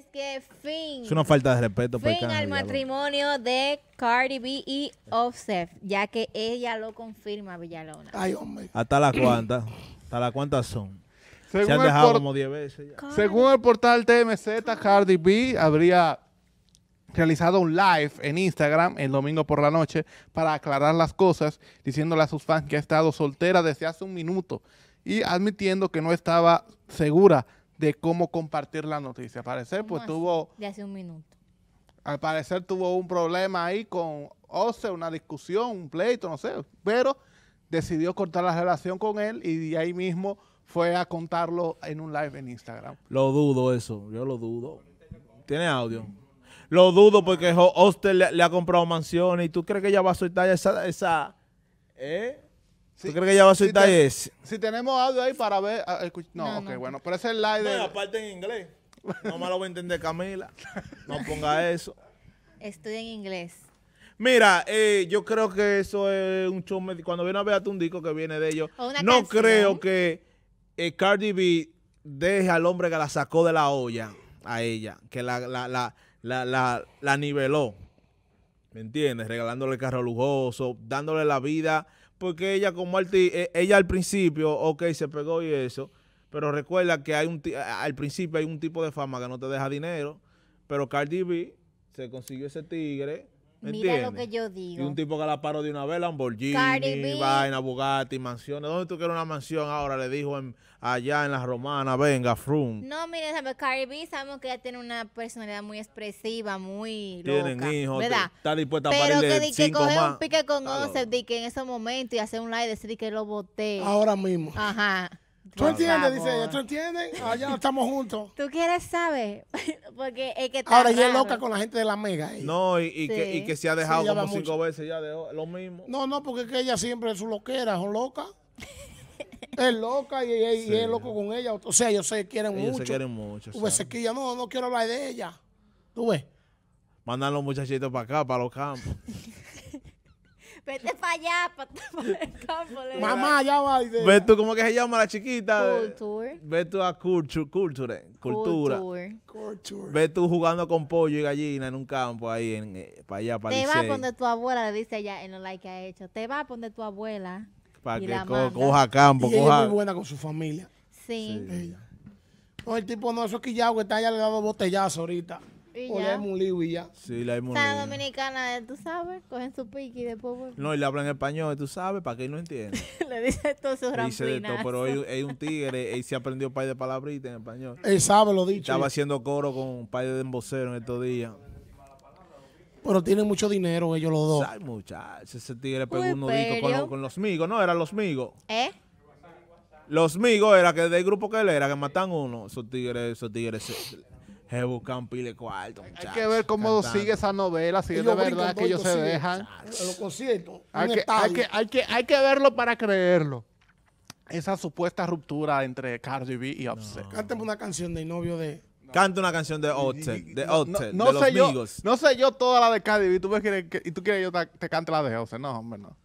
es que fin. Es una falta de respeto. Fin al matrimonio de Cardi B y Offset, ya que ella lo confirma, Villalona. ¿Hasta la cuantas? ¿Hasta la cuantas son? Según Según el portal TMZ, Cardi B habría realizado un live en Instagram el domingo por la noche para aclarar las cosas, diciéndole a sus fans que ha estado soltera desde hace un minuto y admitiendo que no estaba segura de cómo compartir la noticia. Al parecer, pues tuvo... De hace un minuto. Al parecer tuvo un problema ahí con OCE, una discusión, un pleito, no sé, pero decidió cortar la relación con él y ahí mismo fue a contarlo en un live en Instagram. Lo dudo eso, yo lo dudo. ¿Tiene audio? Lo dudo porque Oster le, ha comprado mansión y tú crees que ella va a soltar esa... esa ¿eh? ¿Tú crees que ella va a soltar si ese? Si tenemos audio ahí para ver. No, no ok, bueno. Pero ese es el live no, aparte en inglés. No me lo voy a entender, Camila. No ponga eso. Estudia en inglés. Mira, eh, yo creo que eso es un show. Cuando viene a ver a un disco que viene de ellos, no creo que eh, Cardi B deje al hombre que la sacó de la olla a ella, que la, la, la, la, la niveló. ¿Me entiendes? Regalándole el carro lujoso, dándole la vida porque ella como eh, ella al principio, ok, se pegó y eso, pero recuerda que hay un al principio hay un tipo de fama que no te deja dinero, pero Cardi B se consiguió ese tigre Mira lo que yo digo. Y un tipo que la paró de una vela, vez, Lamborghini, vaina, Bugatti, mansiones. ¿Dónde tú quieres una mansión ahora? Le dijo allá en la romana, venga, Frum. No, mira, sabemos, Cardi B, sabemos que ella tiene una personalidad muy expresiva, muy loca. Tienen hijos, ¿verdad? está dispuesta a Pero que, di que coge un pique con Once, di que en ese momento y hacer un live, decir que lo boté. Ahora mismo. Ajá. ¿Tú entiendes? Dice ella, ¿tú entiendes? Allá ah, estamos juntos. ¿Tú quieres saber? Porque es que está Ahora ella es loca con la gente de la mega. No, y, y que, y que se ha dejado como cinco veces ya de lo mismo. No, no, porque es que ella siempre es su loquera, es loca. es loca y, es loco con ella. O sea, ellos se quieren mucho. se quieren mucho. Tú ves, sequilla, no, no quiero hablar de ella. Tú ves. Mandan los muchachitos para acá, para los campos. Vete para allá, para el campo. Mamá, ya va. Dice. ¿Ves tú cómo que se llama la chiquita? Eh. Culture. ¿Ves tú a culture, culture, cultura? Culture. ¿Ves tú jugando con pollo y gallina en un campo ahí, en, eh, para allá, para Te va a poner tu abuela, le dice ella en los like que ha hecho. Te va a poner tu abuela. Para que coja campo, coja. es muy buena con su familia. Sí. sí. el tipo no, eso es Quillao que está allá le botellazo ahorita. Y Sí, dominicana, tú sabes, cogen su piqui y después... No, y le hablan español, tú sabes, para que no entienda. le dice todo su Dice de todo, pero es un tigre, y se aprendió un par de palabritas en español. Él sabe lo dicho. Estaba haciendo coro con un par de emboceros en estos días. Pero tienen mucho dinero ellos los dos. Ay, muchachos, ese tigre pegó pues un nudito con, los migos, ¿no? Eran los migos. ¿Eh? Los migos era que del grupo que él era, que matan uno. Esos tigres, esos tigres cuarto. Hay, que ver cómo sigue esa novela, si es de verdad que ellos se dejan. Lo Hay que, hay, que, hay, que, verlo para creerlo. Esa supuesta ruptura entre Cardi B y Offset. Cántame una canción del novio de. Canta una canción de Offset, de Offset, no, sé Yo, no sé yo toda la de Cardi B, tú quieres que, y tú quieres que yo te, te cante la de Offset. No, hombre, no.